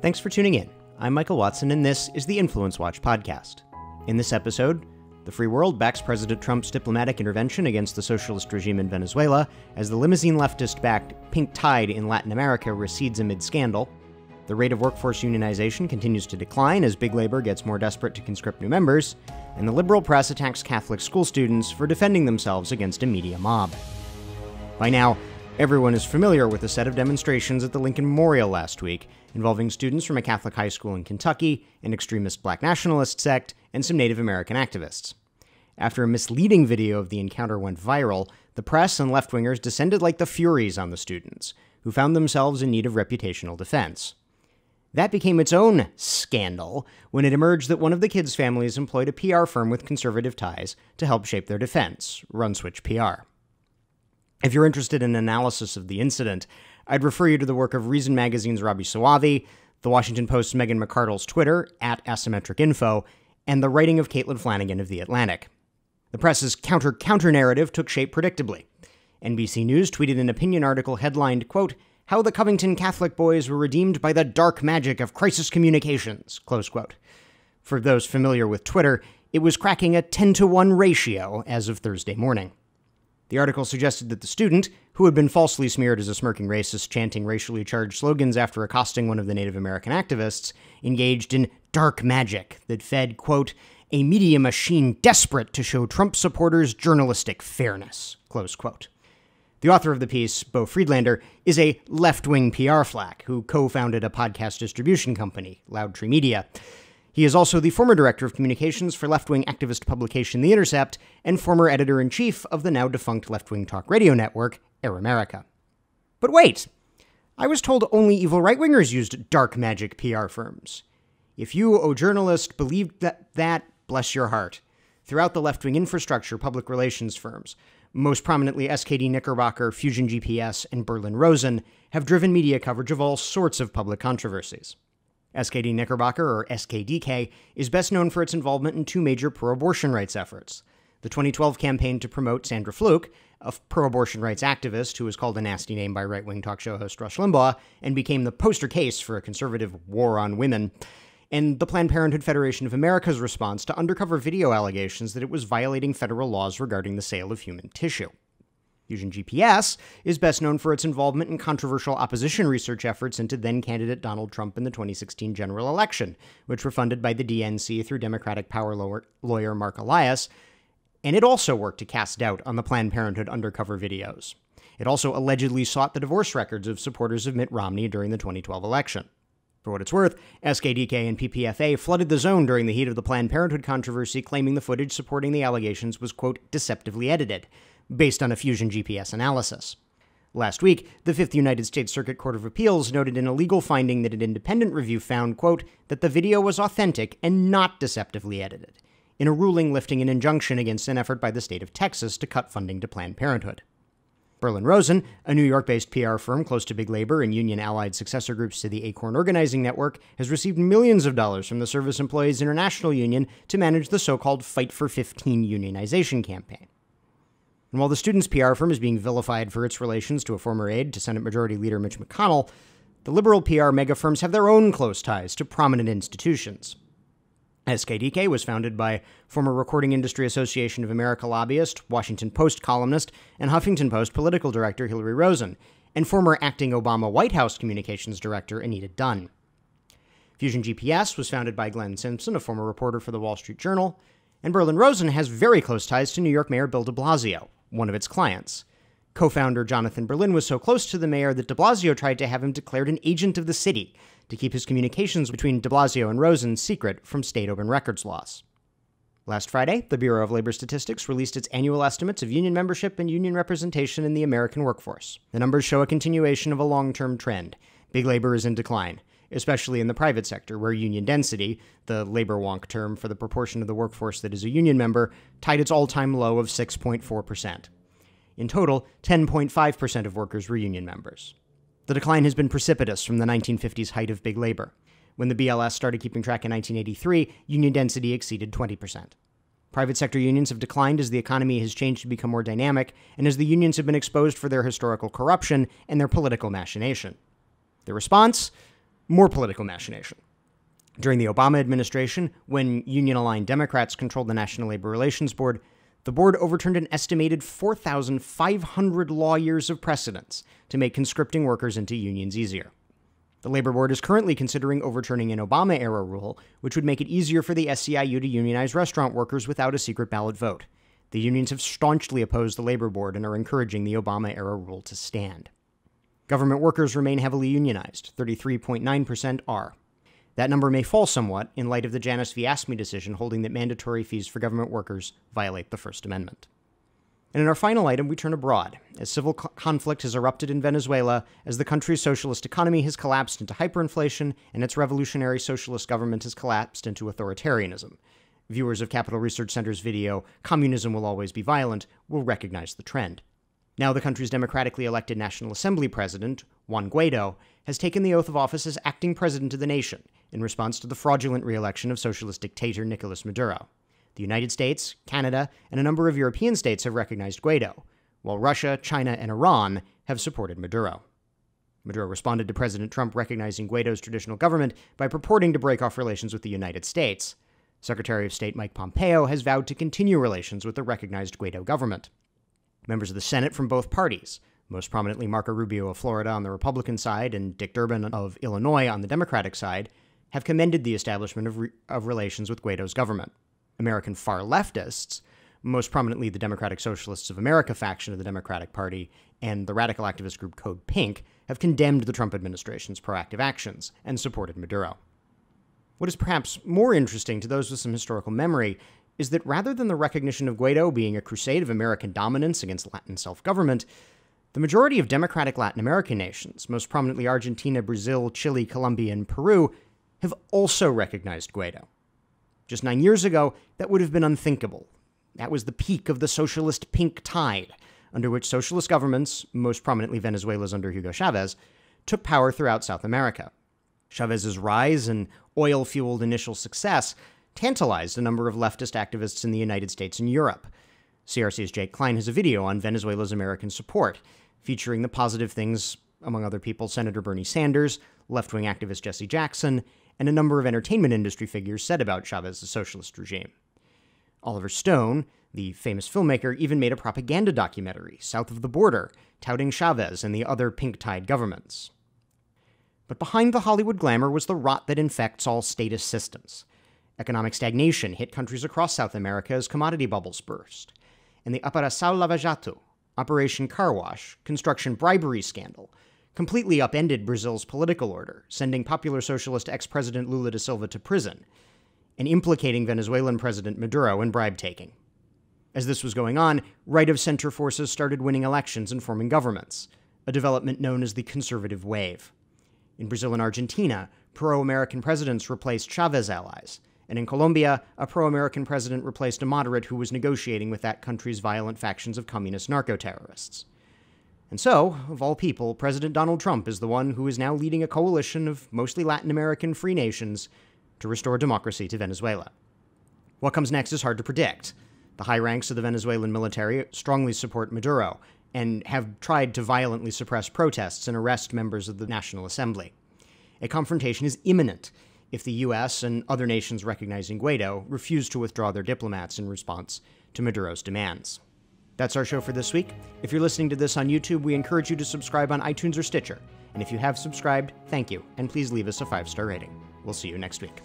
Thanks for tuning in. I'm Michael Watson, and this is the Influence Watch podcast. In this episode, the free world backs President Trump's diplomatic intervention against the socialist regime in Venezuela as the limousine leftist backed Pink Tide in Latin America recedes amid scandal. The rate of workforce unionization continues to decline as big labor gets more desperate to conscript new members, and the liberal press attacks Catholic school students for defending themselves against a media mob. By now, Everyone is familiar with a set of demonstrations at the Lincoln Memorial last week involving students from a Catholic high school in Kentucky, an extremist black nationalist sect, and some Native American activists. After a misleading video of the encounter went viral, the press and left wingers descended like the Furies on the students, who found themselves in need of reputational defense. That became its own scandal when it emerged that one of the kids' families employed a PR firm with conservative ties to help shape their defense, RunSwitch PR. If you're interested in analysis of the incident, I'd refer you to the work of Reason Magazine's Robbie Suave, The Washington Post's Megan McArdle's Twitter, at Asymmetric Info, and the writing of Caitlin Flanagan of The Atlantic. The press's counter counter narrative took shape predictably. NBC News tweeted an opinion article headlined, quote, How the Covington Catholic Boys Were Redeemed by the Dark Magic of Crisis Communications, close quote. For those familiar with Twitter, it was cracking a 10 to 1 ratio as of Thursday morning. The article suggested that the student, who had been falsely smeared as a smirking racist chanting racially charged slogans after accosting one of the Native American activists, engaged in dark magic that fed, quote, a media machine desperate to show Trump supporters journalistic fairness, close quote. The author of the piece, Bo Friedlander, is a left wing PR flack who co founded a podcast distribution company, Loudtree Media. He is also the former director of communications for left wing activist publication The Intercept and former editor in chief of the now defunct left wing talk radio network, Air America. But wait! I was told only evil right wingers used dark magic PR firms. If you, O oh journalist, believed that, that, bless your heart. Throughout the left wing infrastructure, public relations firms, most prominently SKD Knickerbocker, Fusion GPS, and Berlin Rosen, have driven media coverage of all sorts of public controversies. SKD Knickerbocker, or SKDK, is best known for its involvement in two major pro abortion rights efforts the 2012 campaign to promote Sandra Fluke, a pro abortion rights activist who was called a nasty name by right wing talk show host Rush Limbaugh and became the poster case for a conservative war on women, and the Planned Parenthood Federation of America's response to undercover video allegations that it was violating federal laws regarding the sale of human tissue. Fusion GPS is best known for its involvement in controversial opposition research efforts into then candidate Donald Trump in the 2016 general election, which were funded by the DNC through Democratic power lawyer Mark Elias. And it also worked to cast doubt on the Planned Parenthood undercover videos. It also allegedly sought the divorce records of supporters of Mitt Romney during the 2012 election. For what it's worth, SKDK and PPFA flooded the zone during the heat of the Planned Parenthood controversy, claiming the footage supporting the allegations was, quote, deceptively edited based on a fusion GPS analysis. Last week, the Fifth United States Circuit Court of Appeals noted in a legal finding that an independent review found, quote, that the video was authentic and not deceptively edited, in a ruling lifting an injunction against an effort by the state of Texas to cut funding to Planned Parenthood. Berlin Rosen, a New York based PR firm close to big labor and union allied successor groups to the Acorn Organizing Network, has received millions of dollars from the Service Employees International Union to manage the so called Fight for 15 unionization campaign. And while the students' PR firm is being vilified for its relations to a former aide to Senate Majority Leader Mitch McConnell, the liberal PR mega firms have their own close ties to prominent institutions. SKDK was founded by former Recording Industry Association of America lobbyist, Washington Post columnist, and Huffington Post political director Hillary Rosen, and former acting Obama White House communications director Anita Dunn. Fusion GPS was founded by Glenn Simpson, a former reporter for the Wall Street Journal, and Berlin Rosen has very close ties to New York Mayor Bill de Blasio one of its clients. Co founder Jonathan Berlin was so close to the mayor that de Blasio tried to have him declared an agent of the city to keep his communications between de Blasio and Rosen secret from state open records laws. Last Friday, the Bureau of Labor Statistics released its annual estimates of union membership and union representation in the American workforce. The numbers show a continuation of a long term trend. Big labor is in decline especially in the private sector, where union density, the labor wonk term for the proportion of the workforce that is a union member, tied its all time low of 6.4%. In total, 10.5% of workers were union members. The decline has been precipitous from the 1950s height of big labor. When the BLS started keeping track in 1983, union density exceeded 20%. Private sector unions have declined as the economy has changed to become more dynamic, and as the unions have been exposed for their historical corruption and their political machination. The response? more political machination. During the Obama administration, when union aligned Democrats controlled the National Labor Relations Board, the board overturned an estimated 4,500 law years of precedents to make conscripting workers into unions easier. The Labor Board is currently considering overturning an Obama era rule, which would make it easier for the SEIU to unionize restaurant workers without a secret ballot vote. The unions have staunchly opposed the Labor Board and are encouraging the Obama era rule to stand. Government workers remain heavily unionized, 33.9% are. That number may fall somewhat in light of the Janus v. decision holding that mandatory fees for government workers violate the First Amendment. And in our final item, we turn abroad, as civil co conflict has erupted in Venezuela, as the country's socialist economy has collapsed into hyperinflation, and its revolutionary socialist government has collapsed into authoritarianism. Viewers of Capital Research Center's video, Communism Will Always Be Violent, will recognize the trend. Now, the country's democratically elected National Assembly president, Juan Guaido, has taken the oath of office as acting president of the nation in response to the fraudulent re election of socialist dictator Nicolas Maduro. The United States, Canada, and a number of European states have recognized Guaido, while Russia, China, and Iran have supported Maduro. Maduro responded to President Trump recognizing Guaido's traditional government by purporting to break off relations with the United States. Secretary of State Mike Pompeo has vowed to continue relations with the recognized Guaido government members of the Senate from both parties, most prominently Marco Rubio of Florida on the Republican side and Dick Durbin of Illinois on the Democratic side, have commended the establishment of, re of relations with Guaido's government. American far leftists, most prominently the Democratic Socialists of America faction of the Democratic Party and the radical activist group Code Pink, have condemned the Trump administration's proactive actions and supported Maduro. What is perhaps more interesting to those with some historical memory is that rather than the recognition of Guaido being a crusade of American dominance against Latin self government, the majority of democratic Latin American nations, most prominently Argentina, Brazil, Chile, Colombia, and Peru, have also recognized Guaido. Just nine years ago, that would have been unthinkable. That was the peak of the socialist pink tide, under which socialist governments, most prominently Venezuela's under Hugo Chavez, took power throughout South America. Chavez's rise and oil fueled initial success tantalized a number of leftist activists in the United States and Europe. CRC's Jake Klein has a video on Venezuela's American support, featuring the positive things, among other people, Senator Bernie Sanders, left wing activist Jesse Jackson, and a number of entertainment industry figures said about Chavez's socialist regime. Oliver Stone, the famous filmmaker, even made a propaganda documentary, South of the Border, touting Chavez and the other pink tied governments. But behind the Hollywood glamour was the rot that infects all status systems. Economic stagnation hit countries across South America as commodity bubbles burst, and the Operação Lavajato, Operation Car Wash, construction bribery scandal completely upended Brazil's political order, sending popular socialist ex President Lula da Silva to prison, and implicating Venezuelan President Maduro in bribe taking. As this was going on, right of center forces started winning elections and forming governments, a development known as the conservative wave. In Brazil and Argentina, pro American presidents replaced Chavez allies, and in Colombia, a pro American president replaced a moderate who was negotiating with that country's violent factions of communist narco terrorists. And so, of all people, President Donald Trump is the one who is now leading a coalition of mostly Latin American free nations to restore democracy to Venezuela. What comes next is hard to predict. The high ranks of the Venezuelan military strongly support Maduro and have tried to violently suppress protests and arrest members of the National Assembly. A confrontation is imminent, if the U.S. and other nations recognizing Guaido refuse to withdraw their diplomats in response to Maduro's demands. That's our show for this week. If you're listening to this on YouTube, we encourage you to subscribe on iTunes or Stitcher. And if you have subscribed, thank you, and please leave us a five star rating. We'll see you next week.